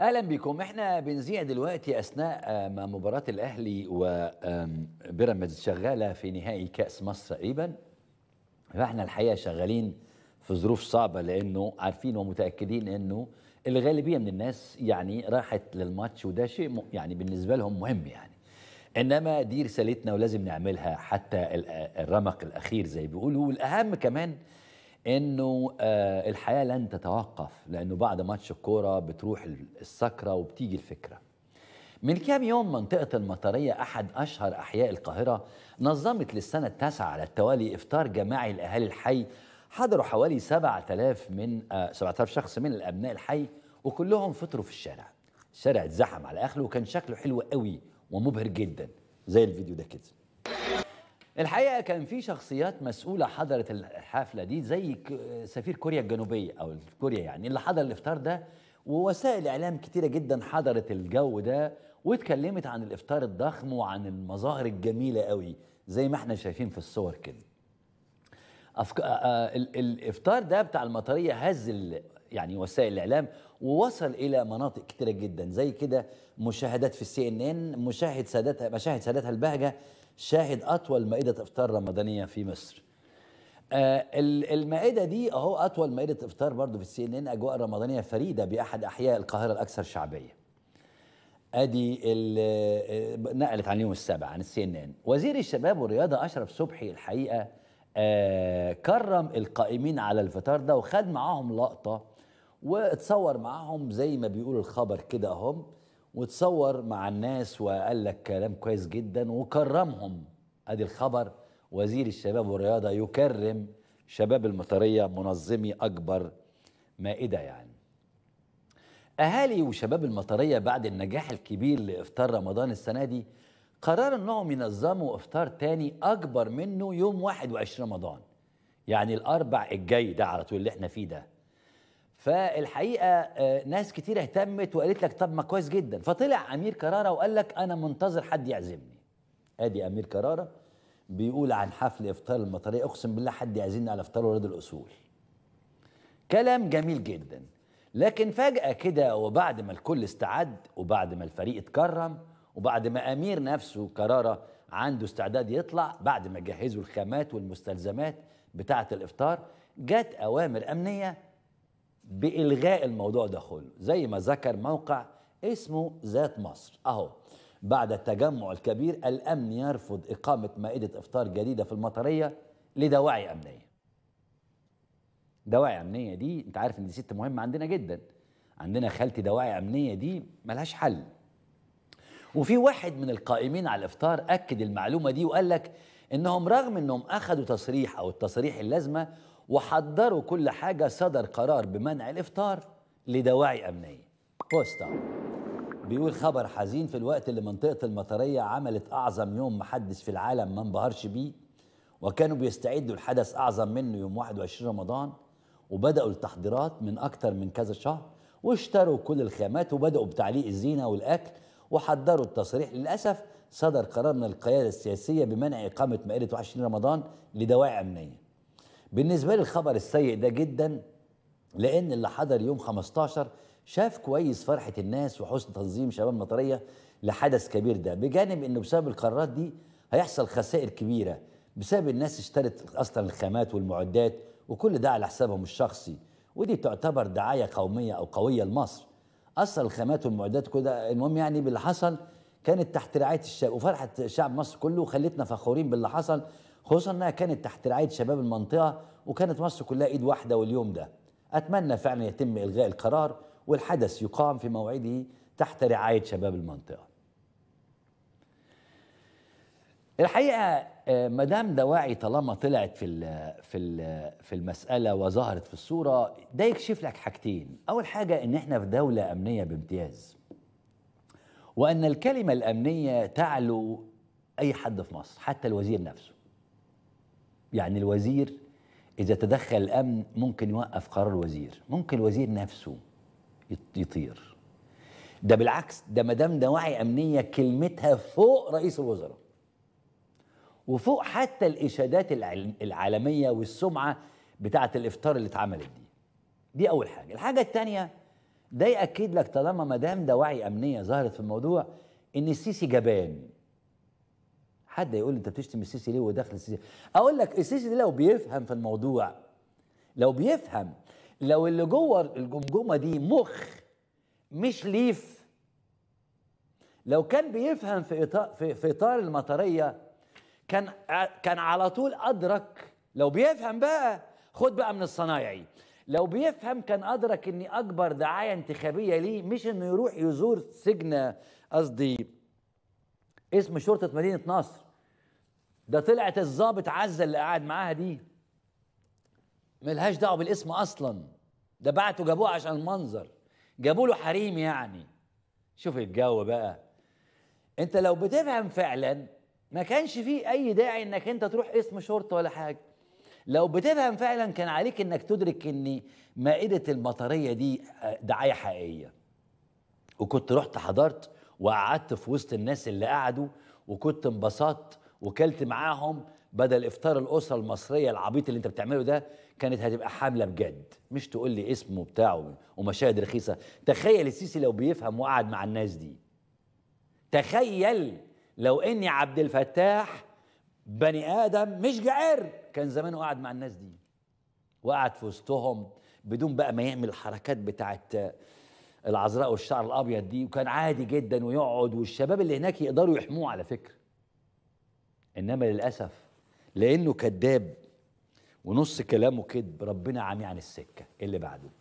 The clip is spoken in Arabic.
اهلا بكم احنا بنذيع دلوقتي اثناء آه، مباراه الاهلي وبيراميدز شغاله في نهائي كاس مصر تقريبا فاحنا الحقيقه شغالين في ظروف صعبه لانه عارفين ومتاكدين انه الغالبيه من الناس يعني راحت للماتش وده شيء يعني بالنسبه لهم مهم يعني انما دي رسالتنا ولازم نعملها حتى آه، الرمق الاخير زي بيقولوا والاهم كمان انه آه، الحياه لن تتوقف لانه بعد ماتش الكوره بتروح السكره وبتيجي الفكره من كام يوم منطقة المطرية أحد أشهر أحياء القاهرة نظمت للسنة التاسعة على التوالي إفطار جماعي لأهالي الحي حضروا حوالي 7000 من 7000 آه، شخص من الأبناء الحي وكلهم فطروا في الشارع الشارع اتزحم على اخره وكان شكله حلو قوي ومبهر جدا زي الفيديو ده كده الحقيقه كان في شخصيات مسؤوله حضرت الحفله دي زي سفير كوريا الجنوبيه او كوريا يعني اللي حضر الافطار ده ووسائل اعلام كتيره جدا حضرت الجو ده واتكلمت عن الافطار الضخم وعن المظاهر الجميله قوي زي ما احنا شايفين في الصور كده أفك... آه, آه، الافطار ده بتاع المطريه هز ال... يعني وسائل الاعلام ووصل الى مناطق كتيره جدا زي كده مشاهدات في السي ان ان مشاهد سادتها مشاهد سادتها البهجه شاهد أطول مائدة إفطار رمضانية في مصر آه المائدة دي أهو أطول مائدة إفطار برضو في السي إن إن أجواء رمضانية فريدة بأحد أحياء القاهرة الأكثر شعبية ادي آه، نقلت عن يوم السابع عن السي ان ان وزير الشباب والرياضه اشرف صبحي الحقيقه آه كرم القائمين على الفطار ده وخد معاهم لقطه واتصور معاهم زي ما بيقولوا الخبر كده هم وتصور مع الناس وقال لك كلام كويس جدا وكرمهم ادي الخبر وزير الشباب والرياضه يكرم شباب المطريه منظمي اكبر مائده يعني اهالي وشباب المطريه بعد النجاح الكبير لافطار رمضان السنه دي قرروا انهم ينظموا افطار تاني اكبر منه يوم 21 رمضان يعني الاربع الجاي ده على طول اللي احنا فيه ده فالحقيقه آه، ناس كتير اهتمت وقالت لك طب ما كويس جدا فطلع امير كراره وقال لك انا منتظر حد يعزمني ادي امير كراره بيقول عن حفل افطار المطريه اقسم بالله حد يعزمني على افطار ولاد الاصول كلام جميل جدا لكن فجاه كده وبعد ما الكل استعد وبعد ما الفريق اتكرم وبعد ما امير نفسه كراره عنده استعداد يطلع بعد ما جهزوا الخامات والمستلزمات بتاعه الافطار جت اوامر امنيه بإلغاء الموضوع ده كله زي ما ذكر موقع اسمه ذات مصر أهو بعد التجمع الكبير الأمن يرفض إقامة مائدة إفطار جديدة في المطرية لدواعي أمنية دواعي أمنية دي أنت عارف إن دي ست مهمة عندنا جدا عندنا خالتي دواعي أمنية دي ملهاش حل وفي واحد من القائمين على الإفطار أكد المعلومة دي وقال لك انهم رغم انهم اخذوا تصريح او التصريح اللازمه وحضروا كل حاجه صدر قرار بمنع الافطار لدواعي امنيه بوستا بيقول خبر حزين في الوقت اللي منطقه المطريه عملت اعظم يوم محدش في العالم ما انبهرش بيه وكانوا بيستعدوا لحدث اعظم منه يوم 21 رمضان وبداوا التحضيرات من اكثر من كذا شهر واشتروا كل الخامات وبداوا بتعليق الزينه والاكل وحضروا التصريح للاسف صدر قرار من القيادة السياسية بمنع إقامة مائدة 21 رمضان لدواعي أمنية بالنسبة لي الخبر السيء ده جدا لأن اللي حضر يوم 15 شاف كويس فرحة الناس وحسن تنظيم شباب مطرية لحدث كبير ده بجانب أنه بسبب القرارات دي هيحصل خسائر كبيرة بسبب الناس اشترت أصلا الخامات والمعدات وكل ده على حسابهم الشخصي ودي تعتبر دعاية قومية أو قوية لمصر أصلا الخامات والمعدات كده المهم يعني باللي حصل كانت تحت رعايه الشباب وفرحت شعب مصر كله وخلتنا فخورين باللي حصل خصوصا انها كانت تحت رعايه شباب المنطقه وكانت مصر كلها ايد واحده واليوم ده اتمنى فعلا يتم الغاء القرار والحدث يقام في موعده تحت رعايه شباب المنطقه الحقيقه آه، مدام دواعي طالما طلعت في في في المساله وظهرت في الصوره ده يكشف لك حاجتين اول حاجه ان احنا في دوله امنيه بامتياز وأن الكلمة الأمنية تعلو أي حد في مصر حتى الوزير نفسه يعني الوزير إذا تدخل الأمن ممكن يوقف قرار الوزير ممكن الوزير نفسه يطير ده بالعكس ده مدام ده وعي أمنية كلمتها فوق رئيس الوزراء وفوق حتى الإشادات العالمية والسمعة بتاعة الإفطار اللي اتعملت دي دي أول حاجة الحاجة الثانية ده ياكد لك طالما ما دام دواعي امنيه ظهرت في الموضوع ان السيسي جبان حد يقول انت بتشتم السيسي ليه وداخل السيسي اقول لك السيسي ده لو بيفهم في الموضوع لو بيفهم لو اللي جوه الجمجمه دي مخ مش ليف لو كان بيفهم في اطار في, في اطار المطريه كان كان على طول ادرك لو بيفهم بقى خد بقى من الصنايعي لو بيفهم كان أدرك إن أكبر دعاية انتخابية ليه مش إنه يروح يزور سجن قصدي اسم شرطة مدينة نصر ده طلعت الظابط عزة اللي قاعد معاها دي ملهاش دعوة بالاسم أصلا ده بعته جابوه عشان المنظر جابوا له حريم يعني شوف الجو بقى انت لو بتفهم فعلا ما كانش فيه اي داعي انك انت تروح اسم شرطه ولا حاجه لو بتفهم فعلا كان عليك انك تدرك ان مائده المطريه دي آه، دعايه حقيقيه وكنت رحت حضرت وقعدت في وسط الناس اللي قعدوا وكنت انبسطت وكلت معاهم بدل افطار الاسره المصريه العبيط اللي انت بتعمله ده كانت هتبقى حمله بجد مش تقول لي اسمه بتاعه ومشاهد رخيصه تخيل السيسي لو بيفهم وقعد مع الناس دي تخيل لو اني عبد الفتاح بني ادم مش جعر كان زمانه قاعد مع الناس دي وقعد في وسطهم بدون بقى ما يعمل الحركات بتاعت العذراء والشعر الابيض دي وكان عادي جدا ويقعد والشباب اللي هناك يقدروا يحموه على فكره انما للاسف لانه كذاب ونص كلامه كذب ربنا عمي عن السكه إيه اللي بعده